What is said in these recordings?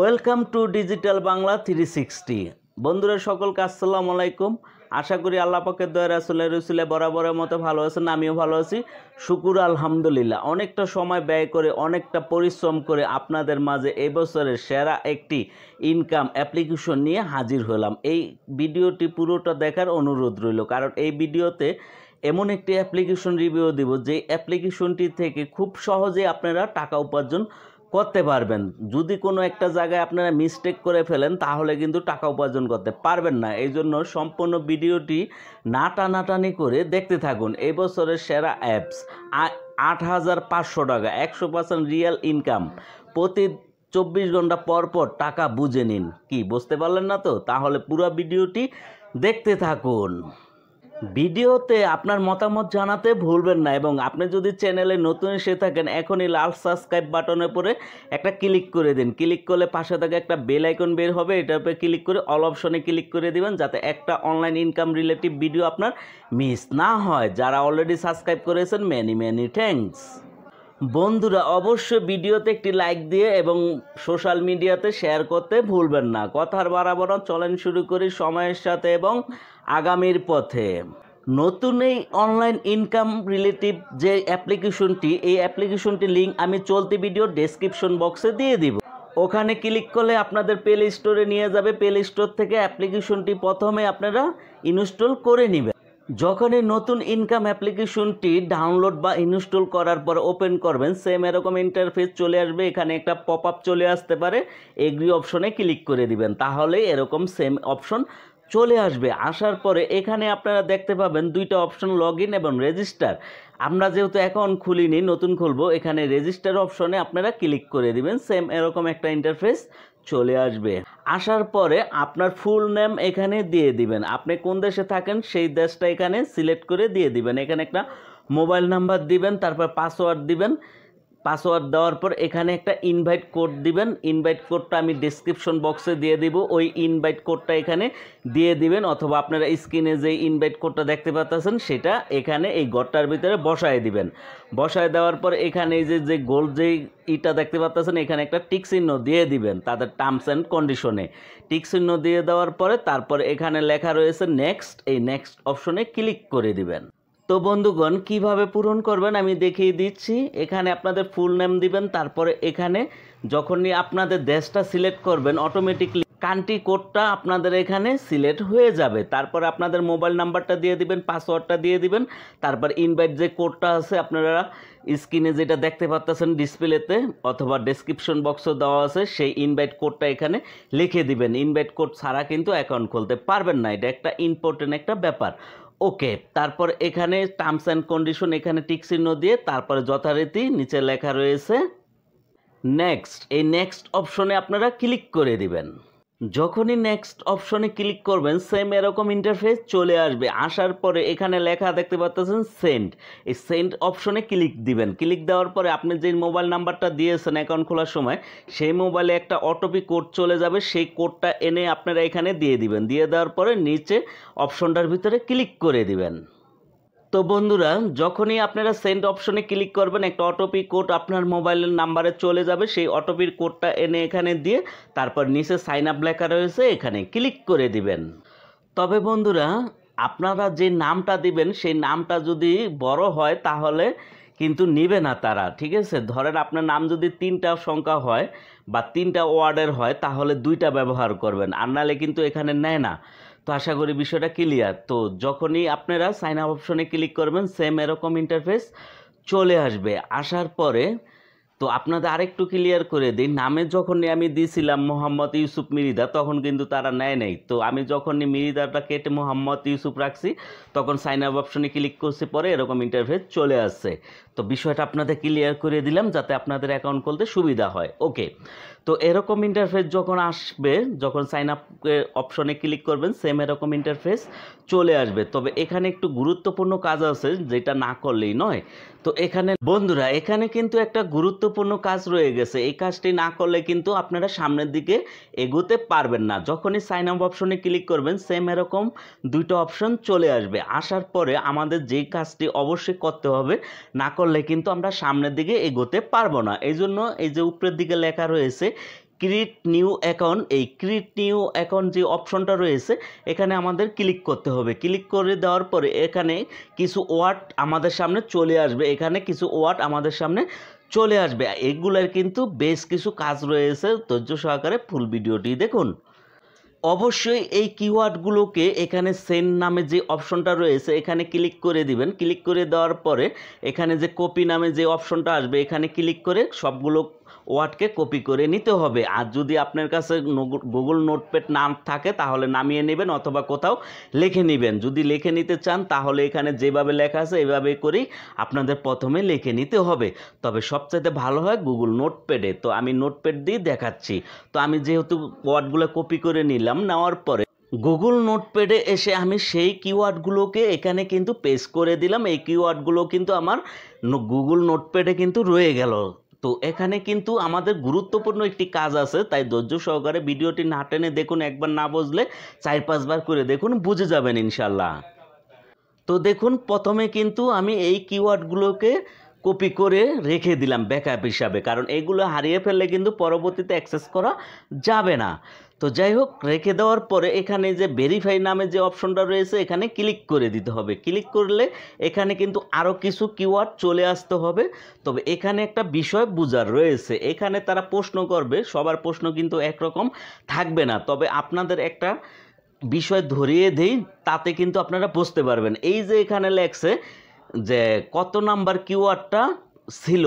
welcome to digital Bangla three sixty বন্ধুরা সকলকে আসসালামু আলাইকুম আশা করি আল্লাহ পাকের দয়া রাসুল্লাহ রসুল্লাহ বরাবরের মতো ভালো আছেন আমিও ভালো আছি শুকুর আলহামদুলিল্লাহ অনেকটা সময় ব্যয় করে অনেকটা পরিশ্রম করে আপনাদের মাঝে এবছরের সেরা একটি ইনকাম অ্যাপ্লিকেশন নিয়ে হাজির হলাম এই ভিডিওটি পুরোটা দেখার অনুরোধ রইল কারণ এই ভিডিওতে এমন একটি অ্যাপ্লিকেশন রিভিউ দিব যে অ্যাপ্লিকেশনটি থেকে খুব সহজে আপনারা টাকা উপার্জন করতে পারবেন যদি কোনো একটা জায়গায় আপনারা মিস্টেক করে ফেলেন তাহলে কিন্তু টাকা উপার্জন করতে পারবেন না এই জন্য সম্পূর্ণ ভিডিওটি নাটানাটানি করে দেখতে থাকুন এবছরের সেরা অ্যাপস আট হাজার পাঁচশো টাকা একশো পার্সেন্ট রিয়েল ইনকাম প্রতি চব্বিশ ঘন্টা পর পর টাকা বুঝে নিন কি বুঝতে পারলেন না তো তাহলে পুরো ভিডিওটি দেখতে থাকুন ভিডিওতে আপনার মতামত জানাতে ভুলবেন না এবং আপনি যদি চ্যানেলে নতুন এসে থাকেন এখনই লাল সাবস্ক্রাইব বাটনে পরে একটা ক্লিক করে দিন ক্লিক করলে পাশে থাকে একটা বেল আইকন বের হবে এটার উপরে ক্লিক করে অল অপশনে ক্লিক করে দিবেন যাতে একটা অনলাইন ইনকাম রিলেটিভ ভিডিও আপনার মিস না হয় যারা অলরেডি সাবস্ক্রাইব করেছেন মেনি মেনি থ্যাংকস বন্ধুরা অবশ্যই ভিডিওতে একটি লাইক দিয়ে এবং সোশ্যাল মিডিয়াতে শেয়ার করতে ভুলবেন না কথার বাড়াবাড়া চলেন শুরু করি সময়ের সাথে এবং আগামীর পথে নতুন এই অনলাইন ইনকাম রিলেটিভ যে অ্যাপ্লিকেশনটি এই অ্যাপ্লিকেশনটি লিঙ্ক আমি চলতি ভিডিও ডেসক্রিপশন বক্সে দিয়ে দিব ওখানে ক্লিক করলে আপনাদের প্লে স্টোরে নিয়ে যাবে প্লে স্টোর থেকে অ্যাপ্লিকেশনটি প্রথমে আপনারা ইনস্টল করে নেবেন যখনই নতুন ইনকাম অ্যাপ্লিকেশনটি ডাউনলোড বা ইনস্টল করার পর ওপেন করবেন সেম এরকম ইন্টারফেস চলে আসবে এখানে একটা পপ আপ চলে আসতে পারে এগ্রি অপশনে ক্লিক করে দিবেন তাহলে এরকম সেম অপশন চলে আসবে আসার পরে এখানে আপনারা দেখতে পাবেন দুইটা অপশন লগ ইন এবং রেজিস্টার আমরা যেহেতু অ্যাকাউন্ট খুলিনি নতুন খুলবো এখানে রেজিস্টার অপশনে আপনারা ক্লিক করে দিবেন সেম এরকম একটা ইন্টারফেস চলে আসবে আসার পরে আপনার ফুল নেম এখানে দিয়ে দিবেন আপনি কোন দেশে থাকেন সেই দেশটা এখানে সিলেক্ট করে দিয়ে দিবেন এখানে একটা মোবাইল নাম্বার দিবেন তারপর পাসওয়ার্ড দিবেন পাসওয়ার্ড দেওয়ার পর এখানে একটা ইনভাইট কোড দিবেন ইনভাইট কোডটা আমি ডিসক্রিপশন বক্সে দিয়ে দিব ওই ইনভাইট কোডটা এখানে দিয়ে দিবেন অথবা আপনারা স্ক্রিনে যে ইনভাইট কোডটা দেখতে পাচ্ছেন সেটা এখানে এই ঘরটার ভিতরে বসায় দিবেন বসায় দেওয়ার পর এখানে এই যে যে গোল যে ইটা দেখতে পাচ্ছেন এখানে একটা টিক চিহ্ন দিয়ে দিবেন তাদের টার্মস অ্যান্ড কন্ডিশনে টিক চিহ্ন দিয়ে দেওয়ার পরে তারপর এখানে লেখা রয়েছে নেক্সট এই নেক্সট অপশনে ক্লিক করে দিবেন তো বন্ধুগণ কিভাবে পূরণ করবেন আমি দেখিয়ে দিচ্ছি এখানে আপনাদের ফুল নেম দিবেন তারপরে এখানে যখনই আপনাদের দেশটা সিলেক্ট করবেন অটোমেটিকলি কান্ট্রি কোডটা আপনাদের এখানে সিলেক্ট হয়ে যাবে তারপর আপনাদের মোবাইল নাম্বারটা দিয়ে দিবেন পাসওয়ার্ডটা দিয়ে দিবেন তারপর ইনভাইট যে কোডটা আছে আপনারা স্ক্রিনে যেটা দেখতে পাচ্তেছেন ডিসপ্লেতে অথবা ডেসক্রিপশন বক্সও দেওয়া আছে সেই ইনভাইট কোডটা এখানে লিখে দিবেন ইনভাইট কোড ছাড়া কিন্তু অ্যাকাউন্ট খুলতে পারবেন না এটা একটা ইম্পর্টেন্ট একটা ব্যাপার ওকে তারপর এখানে টার্মস অ্যান্ড কন্ডিশন এখানে টিকচিহ্ন দিয়ে তারপরে যথারীতি নিচে লেখা রয়েছে নেক্সট এই নেক্সট অপশনে আপনারা ক্লিক করে দিবেন যখনই নেক্সট অপশনে ক্লিক করবেন সেম এরকম ইন্টারফেস চলে আসবে আসার পরে এখানে লেখা দেখতে পাচ্ছেন সেন্ড এই সেন্ড অপশনে ক্লিক দিবেন ক্লিক দেওয়ার পরে আপনি যে মোবাইল নাম্বারটা দিয়েছেন অ্যাকাউন্ট খোলার সময় সেই মোবাইলে একটা অটোপি কোড চলে যাবে সেই কোডটা এনে আপনারা এখানে দিয়ে দিবেন দিয়ে দেওয়ার পরে নিচে অপশনটার ভিতরে ক্লিক করে দিবেন তো বন্ধুরা যখনই আপনারা সেন্ড অপশনে ক্লিক করবেন একটা অটোপি কোড আপনার মোবাইলের নাম্বারে চলে যাবে সেই অটোপির কোডটা এনে এখানে দিয়ে তারপর নিচে সাইন আপ লেখা রয়েছে এখানে ক্লিক করে দিবেন তবে বন্ধুরা আপনারা যে নামটা দিবেন সেই নামটা যদি বড় হয় তাহলে কিন্তু নেবে না তারা ঠিক আছে ধরেন আপনার নাম যদি তিনটা সংখ্যা হয় বা তিনটা ওয়ার্ডের হয় তাহলে দুইটা ব্যবহার করবেন আর নাহলে কিন্তু এখানে নেয় না তো আশা করি বিষয়টা ক্লিয়ার তো যখনই আপনারা সাইন আপ অপশনে ক্লিক করবেন সেম এরকম ইন্টারফেস চলে আসবে আসার পরে তো আপনাদের আরেকটু ক্লিয়ার করে দিই নামে যখনই আমি দিয়েছিলাম মোহাম্মদ ইউসুফ মিরিদা তখন কিন্তু তারা নেয় নাই তো আমি যখনই মিরিদাটা কেটে মোহাম্মদ ইউসুফ রাখছি তখন সাইন আপ অপশনে ক্লিক করছি পরে এরকম ইন্টারফেস চলে আসছে তো বিষয়টা আপনাদের ক্লিয়ার করে দিলাম যাতে আপনাদের অ্যাকাউন্ট খুলতে সুবিধা হয় ওকে তো এরকম ইন্টারফেস যখন আসবে যখন সাইন আপ অপশনে ক্লিক করবেন সেম এরকম ইন্টারফেস চলে আসবে তবে এখানে একটু গুরুত্বপূর্ণ কাজ আছে যেটা না করলেই নয় তো এখানে বন্ধুরা এখানে কিন্তু একটা গুরুত্বপূর্ণ কাজ রয়ে গেছে এই কাজটি না করলে কিন্তু আপনারা সামনের দিকে এগোতে পারবেন না যখনই সাইন আপ অপশনে ক্লিক করবেন সেম এরকম দুটো অপশন চলে আসবে আসার পরে আমাদের যেই কাজটি অবশ্যই করতে হবে না করলে কিন্তু আমরা সামনের দিকে এগোতে পারবো না এই জন্য এই যে উপরের দিকে লেখা রয়েছে ক্রিট নিউ অ্যাকাউন্ট এই ক্রিট নিউ অ্যাকাউন্ট যে অপশনটা রয়েছে এখানে আমাদের ক্লিক করতে হবে ক্লিক করে দেওয়ার পরে এখানে কিছু ওয়ার্ড আমাদের সামনে চলে আসবে এখানে কিছু ওয়ার্ড আমাদের সামনে চলে আসবে এগুলোর কিন্তু বেশ কিছু কাজ রয়েছে ধৈর্য সহকারে ফুল ভিডিওটি দেখুন অবশ্যই এই কিওয়ার্ডগুলোকে এখানে সেন নামে যে অপশনটা রয়েছে এখানে ক্লিক করে দিবেন ক্লিক করে দেওয়ার পরে এখানে যে কপি নামে যে অপশনটা আসবে এখানে ক্লিক করে সবগুলো ওয়ার্ডকে কপি করে নিতে হবে আর যদি আপনার কাছে গুগল নোটপ্যাড না থাকে তাহলে নামিয়ে নেবেন অথবা কোথাও লিখে নেবেন যদি লিখে নিতে চান তাহলে এখানে যেভাবে লেখা আছে এভাবে করেই আপনাদের প্রথমে লিখে নিতে হবে তবে সবচাইতে ভালো হয় গুগল নোটপ্যাডে তো আমি নোটপ্যাড দিয়ে দেখাচ্ছি তো আমি যেহেতু ওয়ার্ডগুলো কপি করে নিলাম নেওয়ার পরে গুগল নোটপ্যাডে এসে আমি সেই কিওয়ার্ডগুলোকে এখানে কিন্তু পেস্ট করে দিলাম এই কিওয়ার্ডগুলো কিন্তু আমার গুগল নোটপ্যাডে কিন্তু রয়ে গেল তো এখানে কিন্তু আমাদের গুরুত্বপূর্ণ একটি কাজ আছে তাই ধৈর্য সহকারে ভিডিওটি না টেনে দেখুন একবার না বুঝলে চার পাঁচবার করে দেখুন বুঝে যাবেন ইনশাল্লাহ তো দেখুন প্রথমে কিন্তু আমি এই কিওয়ার্ডগুলোকে কপি করে রেখে দিলাম ব্যাকআপ হিসাবে কারণ এগুলো হারিয়ে ফেললে কিন্তু পরবর্তীতে অ্যাক্সেস করা যাবে না তো যাই হোক রেখে দেওয়ার পরে এখানে যে ভেরিফাই নামে যে অপশনটা রয়েছে এখানে ক্লিক করে দিতে হবে ক্লিক করলে এখানে কিন্তু আরও কিছু কিওয়ার্ড চলে আসতে হবে তবে এখানে একটা বিষয় বুঝার রয়েছে এখানে তারা প্রশ্ন করবে সবার প্রশ্ন কিন্তু একরকম থাকবে না তবে আপনাদের একটা বিষয় ধরিয়ে দিই তাতে কিন্তু আপনারা বুঝতে পারবেন এই যে এখানে লেখছে যে কত নাম্বার কিওয়ার্ডটা ছিল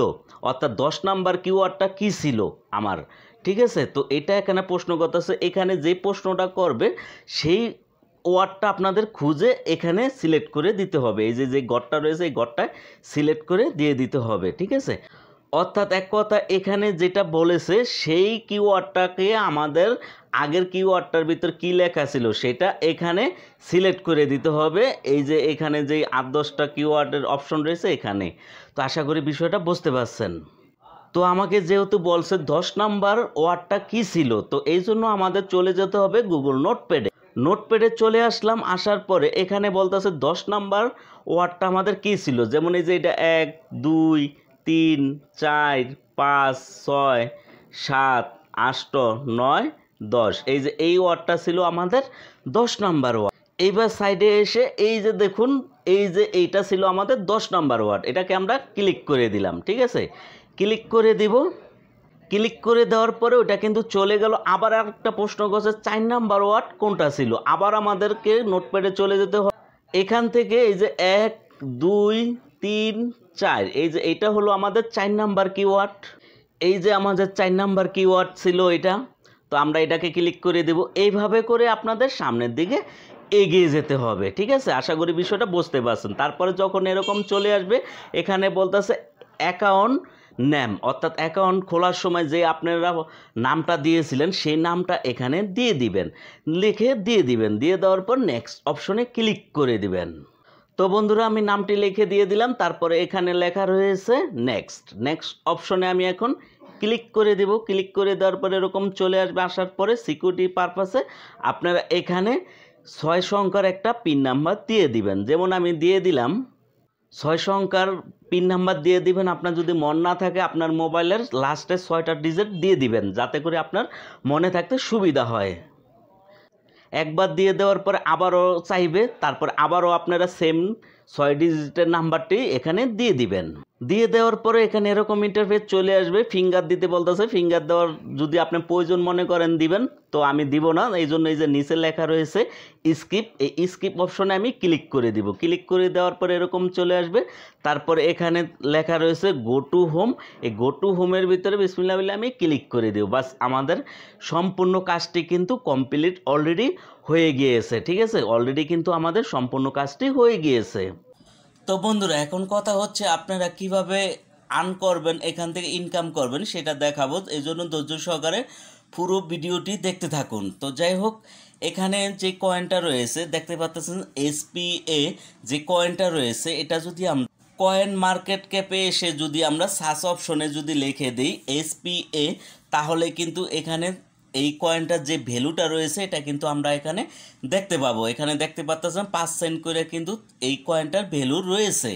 অর্থাৎ দশ নাম্বার কিওয়ার্ডটা কি ছিল আমার ঠিক আছে তো এটা এখানে প্রশ্ন আছে এখানে যে প্রশ্নটা করবে সেই ওয়ার্ডটা আপনাদের খুঁজে এখানে সিলেক্ট করে দিতে হবে এই যে যে গড়টা রয়েছে এই গড়টায় সিলেক্ট করে দিয়ে দিতে হবে ঠিক আছে অর্থাৎ এক কথা এখানে যেটা বলেছে সেই কিওয়ার্ডটাকে আমাদের আগের কিওয়ার্ডটার ভিতর কি লেখা ছিল সেটা এখানে সিলেক্ট করে দিতে হবে এই যে এখানে যে আট দশটা কিওয়ার্ডের অপশন রয়েছে এখানে তো আশা করি বিষয়টা বুঝতে পারছেন তো আমাকে যেহেতু বলছে দশ নাম্বার ওয়ার্ডটা কি ছিল তো এই জন্য আমাদের চলে যেতে হবে গুগল নোটপ্যাডে নোটপ্যাডে চলে আসলাম আসার পরে এখানে বলতেছে দশ নাম্বার ওয়ার্ডটা আমাদের কি ছিল যেমন এই যে এটা এক দুই তিন চার পাঁচ ছয় সাত আষ্ট নয় দশ এই যে এই ওয়ার্ডটা ছিল আমাদের দশ নাম্বার ওয়ার্ড এইবার সাইডে এসে এই যে দেখুন এই যে এইটা ছিল আমাদের দশ নাম্বার ওয়ার্ড এটাকে আমরা ক্লিক করে দিলাম ঠিক আছে ক্লিক করে দিব ক্লিক করে দেওয়ার পরে ওটা কিন্তু চলে গেল আবার একটা প্রশ্ন করছে চার নাম্বার ওয়ার্ড কোনটা ছিল আবার আমাদেরকে নোটপ্যাডে চলে যেতে হয় এখান থেকে এই যে এক দুই তিন চার এই যে এটা হলো আমাদের চার নাম্বার কিওয়ার্ড এই যে আমাদের চার নাম্বার কিওয়ার্ড ছিল এটা তো আমরা এটাকে ক্লিক করে দেব এইভাবে করে আপনাদের সামনের দিকে এগিয়ে যেতে হবে ঠিক আছে আশা করি বিষয়টা বুঝতে পারছেন তারপরে যখন এরকম চলে আসবে এখানে বলতেছে অ্যাকাউন্ট ন্যাম অর্থাৎ অ্যাকাউন্ট খোলার সময় যে আপনারা নামটা দিয়েছিলেন সেই নামটা এখানে দিয়ে দিবেন লিখে দিয়ে দিবেন দিয়ে দেওয়ার পর নেক্সট অপশনে ক্লিক করে দিবেন তো বন্ধুরা আমি নামটি লিখে দিয়ে দিলাম তারপরে এখানে লেখা রয়েছে নেক্সট নেক্সট অপশনে আমি এখন ক্লিক করে দেব ক্লিক করে দেওয়ার পরে এরকম চলে আসবে আসার পরে সিকিউরিটি পারপাসে আপনারা এখানে ছয় সংখ্যার একটা পিন নাম্বার দিয়ে দিবেন যেমন আমি দিয়ে দিলাম ছয় সংখ্যার পিন নাম্বার দিয়ে দিবেন আপনার যদি মন না থাকে আপনার মোবাইলের লাস্টে ছয়টা ডিজিট দিয়ে দিবেন যাতে করে আপনার মনে থাকতে সুবিধা হয় একবার দিয়ে দেওয়ার পর আবারও চাইবে তারপর আবারও আপনারা সেম ছয় ডিজিটের নাম্বারটি এখানে দিয়ে দিবেন দিয়ে দেওয়ার পরে এখানে এরকম ইন্টারফেস চলে আসবে ফিঙ্গার দিতে বলতেছে ফিঙ্গার দেওয়ার যদি আপনি প্রয়োজন মনে করেন দিবেন তো আমি দিব না এই জন্য এই যে নিচে লেখা রয়েছে স্কিপ এই স্কিপ অপশনে আমি ক্লিক করে দিব ক্লিক করে দেওয়ার পরে এরকম চলে আসবে তারপরে এখানে লেখা রয়েছে গো টু হোম এই গো টু হোমের ভিতরে বিসমিল্লা বলে আমি ক্লিক করে দিব বাস আমাদের সম্পূর্ণ কাজটি কিন্তু কমপ্লিট অলরেডি হয়ে গিয়েছে ঠিক আছে অলরেডি কিন্তু আমাদের সম্পূর্ণ কাজটি হয়ে গিয়েছে তো বন্ধুরা এখন কথা হচ্ছে আপনারা কিভাবে আর্ন করবেন এখান থেকে ইনকাম করবেন সেটা দেখাবো এই জন্য ধৈর্য সহকারে পুরো ভিডিওটি দেখতে থাকুন তো যাই হোক এখানে যে কয়েনটা রয়েছে দেখতে পাচ্ছেন এসপিএ যে কয়েনটা রয়েছে এটা যদি আমরা কয়েন মার্কেট ক্যাপে এসে যদি আমরা সার্চ অপশনে যদি লিখে দিই এসপিএ তাহলে কিন্তু এখানে এই কয়েনটার যে ভ্যালুটা রয়েছে এটা কিন্তু আমরা এখানে দেখতে পাবো এখানে দেখতে পাচ্তেছেন পাঁচ সেন্ট করে কিন্তু এই কয়েনটার ভ্যালু রয়েছে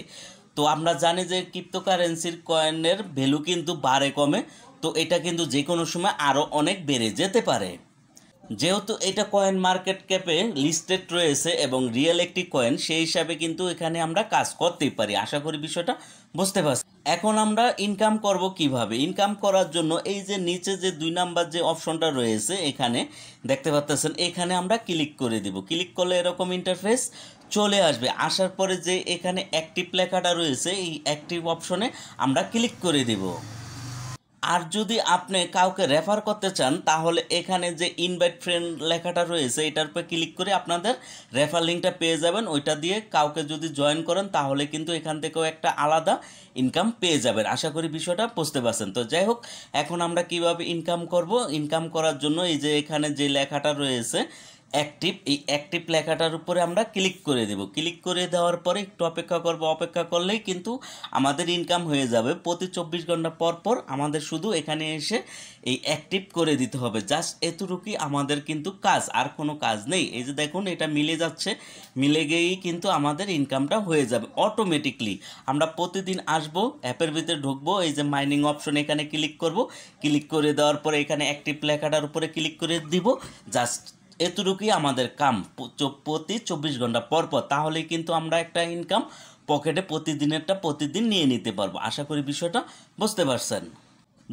তো আমরা জানি যে ক্রিপ্টোকারেন্সির কয়েনের ভ্যালু কিন্তু বাড়ে কমে তো এটা কিন্তু যে কোনো সময় আরও অনেক বেড়ে যেতে পারে যেহেতু এটা কয়েন মার্কেট ক্যাপে লিস্টেড রয়েছে এবং রিয়েল একটি কয়েন সেই হিসাবে কিন্তু এখানে আমরা কাজ করতেই পারি আশা করি বিষয়টা বুঝতে পারছি এখন আমরা ইনকাম করব কিভাবে ইনকাম করার জন্য এই যে নিচে যে দুই নাম্বার যে অপশনটা রয়েছে এখানে দেখতে পাচ্ছেন এখানে আমরা ক্লিক করে দিব ক্লিক করলে এরকম ইন্টারফেস চলে আসবে আসার পরে যে এখানে অ্যাক্টিভ লেখাটা রয়েছে এই অ্যাক্টিভ অপশনে আমরা ক্লিক করে দেবো আর যদি আপনি কাউকে রেফার করতে চান তাহলে এখানে যে ইনভাইট ফ্রেন্ড লেখাটা রয়েছে এটার উপর ক্লিক করে আপনাদের রেফার লিঙ্কটা পেয়ে যাবেন ওইটা দিয়ে কাউকে যদি জয়েন করেন তাহলে কিন্তু এখান থেকেও একটা আলাদা ইনকাম পেয়ে যাবেন আশা করি বিষয়টা বুঝতে পারছেন তো যাই হোক এখন আমরা কিভাবে ইনকাম করব ইনকাম করার জন্য এই যে এখানে যে লেখাটা রয়েছে অ্যাক্টিভ এই অ্যাক্টিভ লেখাটার উপরে আমরা ক্লিক করে দেব ক্লিক করে দেওয়ার পরে একটু অপেক্ষা করব অপেক্ষা করলেই কিন্তু আমাদের ইনকাম হয়ে যাবে প্রতি চব্বিশ ঘন্টা পর পর আমাদের শুধু এখানে এসে এই অ্যাক্টিভ করে দিতে হবে জাস্ট এতটুকুই আমাদের কিন্তু কাজ আর কোনো কাজ নেই এই যে দেখুন এটা মিলে যাচ্ছে মিলে গিয়েই কিন্তু আমাদের ইনকামটা হয়ে যাবে অটোমেটিকলি আমরা প্রতিদিন আসব অ্যাপের ভিতরে ঢুকবো এই যে মাইনিং অপশন এখানে ক্লিক করব ক্লিক করে দেওয়ার পরে এখানে অ্যাক্টিভ লেখাটার উপরে ক্লিক করে দিব জাস্ট এতটুকুই আমাদের কাম প্রতি চব্বিশ ঘন্টা পর পর তাহলে কিন্তু আমরা একটা ইনকাম পকেটে প্রতিদিনেরটা প্রতিদিন নিয়ে নিতে পারবো আশা করি বিষয়টা বুঝতে পারছেন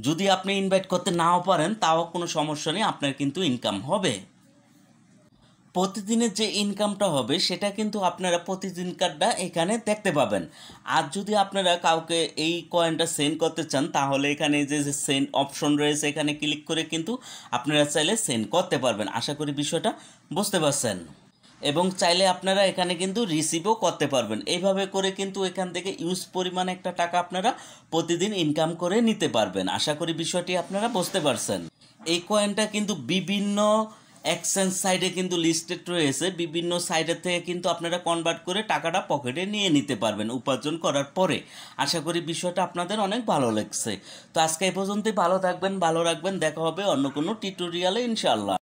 যদি আপনি ইনভাইট করতে নাও পারেন তাও কোনো সমস্যা নেই আপনার কিন্তু ইনকাম হবে প্রতিদিনের যে ইনকামটা হবে সেটা কিন্তু আপনারা প্রতিদিন কার্ডটা এখানে দেখতে পাবেন আর যদি আপনারা কাউকে এই কয়েনটা সেন্ড করতে চান তাহলে এখানে যে সেন্ড অপশন রয়েছে এখানে ক্লিক করে কিন্তু আপনারা চাইলে সেন্ড করতে পারবেন আশা করি বিষয়টা বুঝতে পারছেন এবং চাইলে আপনারা এখানে কিন্তু রিসিভও করতে পারবেন এইভাবে করে কিন্তু এখান থেকে ইউজ পরিমাণে একটা টাকা আপনারা প্রতিদিন ইনকাম করে নিতে পারবেন আশা করি বিষয়টি আপনারা বুঝতে পারছেন এই কয়েনটা কিন্তু বিভিন্ন অ্যাকসেন্স সাইডে কিন্তু লিস্টেড রয়েছে বিভিন্ন সাইডের থেকে কিন্তু আপনারা কনভার্ট করে টাকাটা পকেটে নিয়ে নিতে পারবেন উপার্জন করার পরে আশা করি বিষয়টা আপনাদের অনেক ভালো লাগছে তো আজকে এই পর্যন্তই ভালো থাকবেন ভালো রাখবেন দেখা হবে অন্য কোনো টিউটোরিয়ালে ইনশাল্লাহ